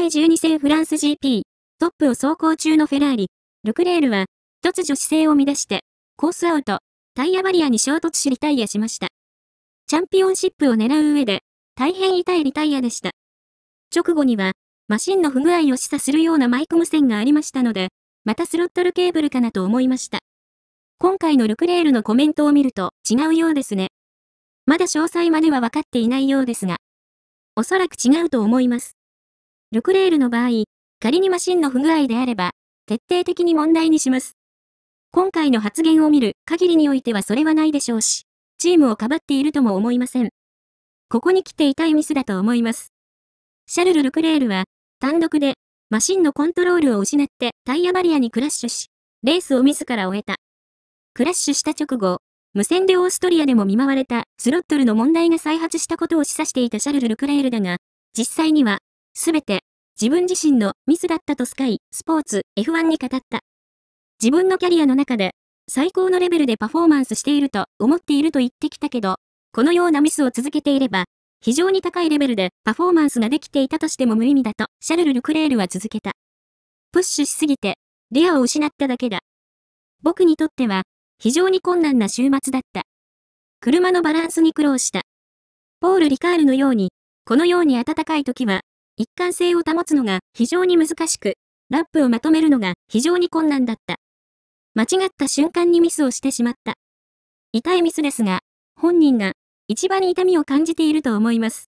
第12戦フランス GP、トップを走行中のフェラーリ、ルクレールは、突如姿勢を乱して、コースアウト、タイヤバリアに衝突しリタイアしました。チャンピオンシップを狙う上で、大変痛いリタイアでした。直後には、マシンの不具合を示唆するようなマイク無線がありましたので、またスロットルケーブルかなと思いました。今回のルクレールのコメントを見ると違うようですね。まだ詳細までは分かっていないようですが、おそらく違うと思います。ルクレールの場合、仮にマシンの不具合であれば、徹底的に問題にします。今回の発言を見る限りにおいてはそれはないでしょうし、チームをかばっているとも思いません。ここに来て痛いミスだと思います。シャルル・ルクレールは、単独で、マシンのコントロールを失ってタイヤバリアにクラッシュし、レースを自ら終えた。クラッシュした直後、無線でオーストリアでも見舞われたスロットルの問題が再発したことを示唆していたシャルル・ルクレールだが、実際にはすべて、自分自身のミスだったとスカイ、スポーツ、F1 に語った。自分のキャリアの中で、最高のレベルでパフォーマンスしていると思っていると言ってきたけど、このようなミスを続けていれば、非常に高いレベルでパフォーマンスができていたとしても無意味だと、シャルル・ルクレールは続けた。プッシュしすぎて、レアを失っただけだ。僕にとっては、非常に困難な週末だった。車のバランスに苦労した。ポール・リカールのように、このように暖かい時は一貫性を保つのが非常に難しく、ラップをまとめるのが非常に困難だった。間違った瞬間にミスをしてしまった。痛いミスですが、本人が一番痛みを感じていると思います。